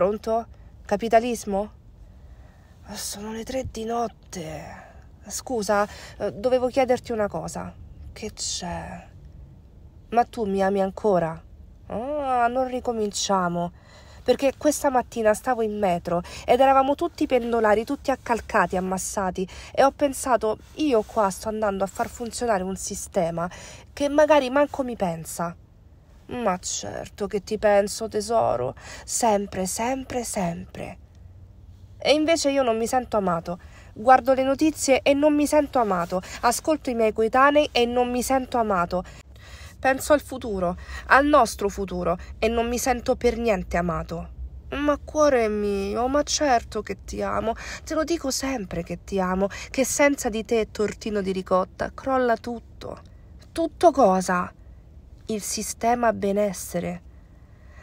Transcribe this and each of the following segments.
Pronto? Capitalismo? Ah, sono le tre di notte. Scusa, eh, dovevo chiederti una cosa. Che c'è? Ma tu mi ami ancora? Ah, non ricominciamo. Perché questa mattina stavo in metro ed eravamo tutti pendolari, tutti accalcati, ammassati, e ho pensato, io qua sto andando a far funzionare un sistema che magari manco mi pensa. Ma certo che ti penso, tesoro, sempre, sempre, sempre. E invece io non mi sento amato. Guardo le notizie e non mi sento amato. Ascolto i miei coetanei e non mi sento amato. Penso al futuro, al nostro futuro, e non mi sento per niente amato. Ma cuore mio, ma certo che ti amo, te lo dico sempre che ti amo, che senza di te, tortino di ricotta, crolla tutto. Tutto cosa? il sistema benessere.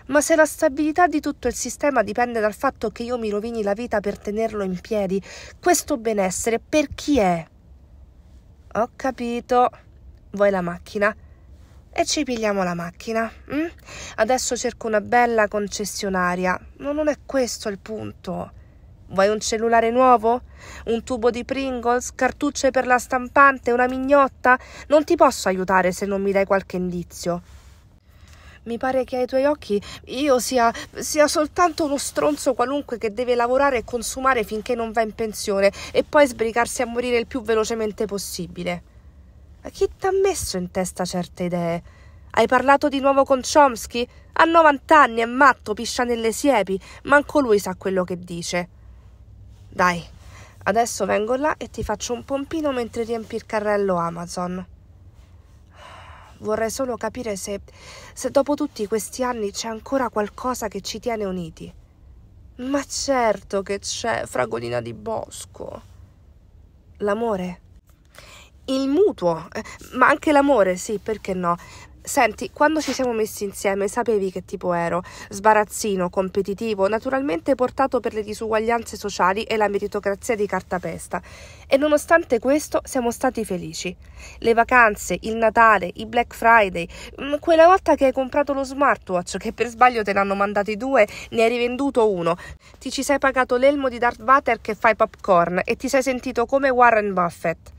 Ma se la stabilità di tutto il sistema dipende dal fatto che io mi rovini la vita per tenerlo in piedi, questo benessere per chi è? Ho capito. Vuoi la macchina? E ci pigliamo la macchina. Hm? Adesso cerco una bella concessionaria. Ma non è questo il punto. Vuoi un cellulare nuovo? Un tubo di Pringles? Cartucce per la stampante? Una mignotta? Non ti posso aiutare se non mi dai qualche indizio. Mi pare che ai tuoi occhi io sia, sia soltanto uno stronzo qualunque che deve lavorare e consumare finché non va in pensione e poi sbrigarsi a morire il più velocemente possibile. Ma chi ha messo in testa certe idee? Hai parlato di nuovo con Chomsky? Ha 90 anni, è matto, piscia nelle siepi, manco lui sa quello che dice. Dai, adesso vengo là e ti faccio un pompino mentre riempi il carrello Amazon. Vorrei solo capire se, se dopo tutti questi anni c'è ancora qualcosa che ci tiene uniti. Ma certo che c'è, fragolina di bosco. L'amore. Il mutuo, eh, ma anche l'amore, sì, perché no? Senti, quando ci siamo messi insieme sapevi che tipo ero, sbarazzino, competitivo, naturalmente portato per le disuguaglianze sociali e la meritocrazia di cartapesta. E nonostante questo siamo stati felici. Le vacanze, il Natale, i Black Friday, mm, quella volta che hai comprato lo smartwatch, che per sbaglio te ne hanno mandati due, ne hai rivenduto uno, ti ci sei pagato l'elmo di Darth Vader che fai popcorn e ti sei sentito come Warren Buffett.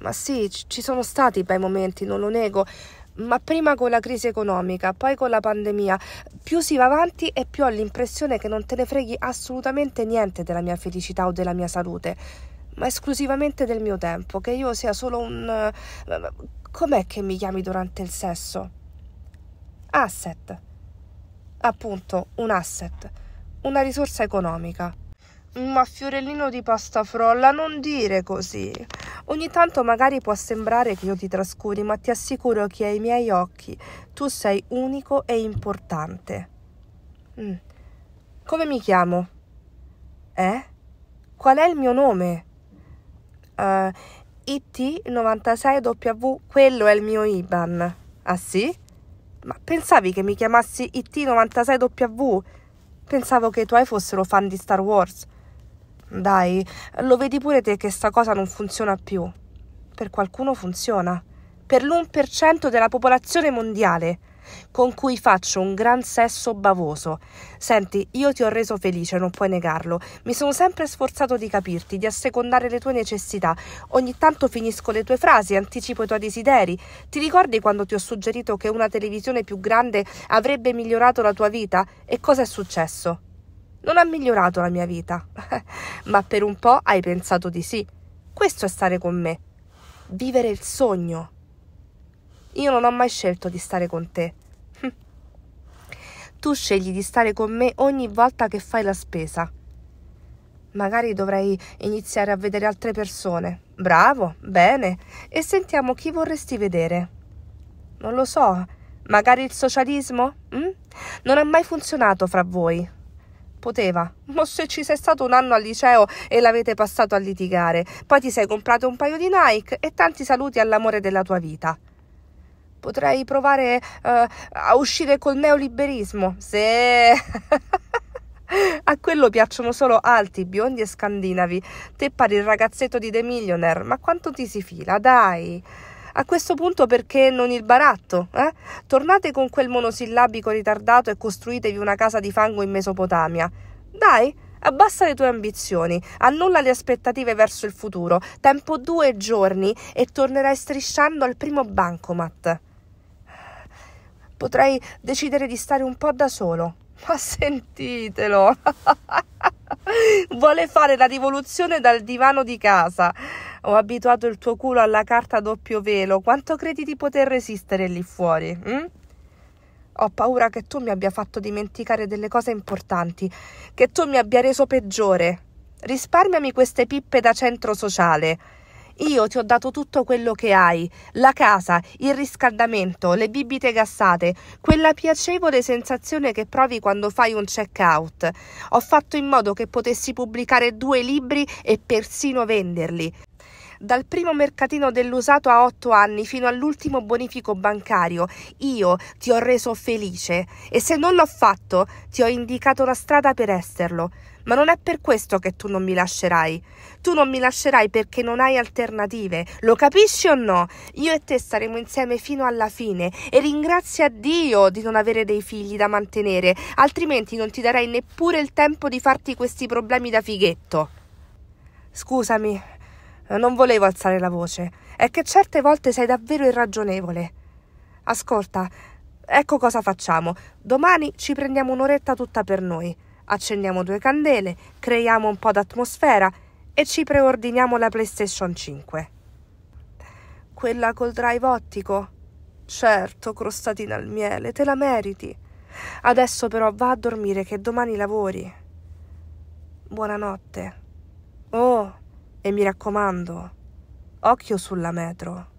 Ma sì, ci sono stati bei momenti, non lo nego, ma prima con la crisi economica, poi con la pandemia. Più si va avanti e più ho l'impressione che non te ne freghi assolutamente niente della mia felicità o della mia salute, ma esclusivamente del mio tempo, che io sia solo un... Com'è che mi chiami durante il sesso? Asset. Appunto, un asset, una risorsa economica. Ma fiorellino di pasta frolla, non dire così. Ogni tanto magari può sembrare che io ti trascuri, ma ti assicuro che ai miei occhi tu sei unico e importante. Mm. Come mi chiamo? Eh? Qual è il mio nome? Uh, eh, IT96W, quello è il mio IBAN. Ah sì? Ma pensavi che mi chiamassi IT96W? Pensavo che i tuoi fossero fan di Star Wars. Dai, lo vedi pure te che sta cosa non funziona più. Per qualcuno funziona. Per l'1% della popolazione mondiale con cui faccio un gran sesso bavoso. Senti, io ti ho reso felice, non puoi negarlo. Mi sono sempre sforzato di capirti, di assecondare le tue necessità. Ogni tanto finisco le tue frasi, anticipo i tuoi desideri. Ti ricordi quando ti ho suggerito che una televisione più grande avrebbe migliorato la tua vita? E cosa è successo? non ha migliorato la mia vita, ma per un po' hai pensato di sì. Questo è stare con me, vivere il sogno. Io non ho mai scelto di stare con te. Tu scegli di stare con me ogni volta che fai la spesa. Magari dovrei iniziare a vedere altre persone. Bravo, bene. E sentiamo chi vorresti vedere. Non lo so, magari il socialismo? Mm? Non ha mai funzionato fra voi poteva. Ma se ci sei stato un anno al liceo e l'avete passato a litigare, poi ti sei comprato un paio di Nike e tanti saluti all'amore della tua vita. Potrei provare uh, a uscire col neoliberismo, se... a quello piacciono solo alti, biondi e scandinavi. Te pari il ragazzetto di The Millionaire, ma quanto ti si fila, dai! A questo punto perché non il baratto? Eh? Tornate con quel monosillabico ritardato e costruitevi una casa di fango in Mesopotamia. Dai, abbassa le tue ambizioni, annulla le aspettative verso il futuro, tempo due giorni e tornerai strisciando al primo bancomat. Potrei decidere di stare un po' da solo. Ma sentitelo! Vuole fare la rivoluzione dal divano di casa ho abituato il tuo culo alla carta a doppio velo, quanto credi di poter resistere lì fuori? Hm? Ho paura che tu mi abbia fatto dimenticare delle cose importanti, che tu mi abbia reso peggiore. Risparmiami queste pippe da centro sociale. Io ti ho dato tutto quello che hai, la casa, il riscaldamento, le bibite gassate, quella piacevole sensazione che provi quando fai un check out. Ho fatto in modo che potessi pubblicare due libri e persino venderli. Dal primo mercatino dell'usato a otto anni fino all'ultimo bonifico bancario, io ti ho reso felice e se non l'ho fatto ti ho indicato la strada per esserlo. Ma non è per questo che tu non mi lascerai. Tu non mi lascerai perché non hai alternative. Lo capisci o no? Io e te staremo insieme fino alla fine e ringrazia Dio di non avere dei figli da mantenere, altrimenti non ti darei neppure il tempo di farti questi problemi da fighetto. Scusami, non volevo alzare la voce. È che certe volte sei davvero irragionevole. Ascolta, ecco cosa facciamo. Domani ci prendiamo un'oretta tutta per noi. Accendiamo due candele, creiamo un po' d'atmosfera e ci preordiniamo la PlayStation 5. Quella col drive ottico? Certo, crostatina al miele, te la meriti. Adesso però va a dormire che domani lavori. Buonanotte. Oh! E mi raccomando, occhio sulla metro.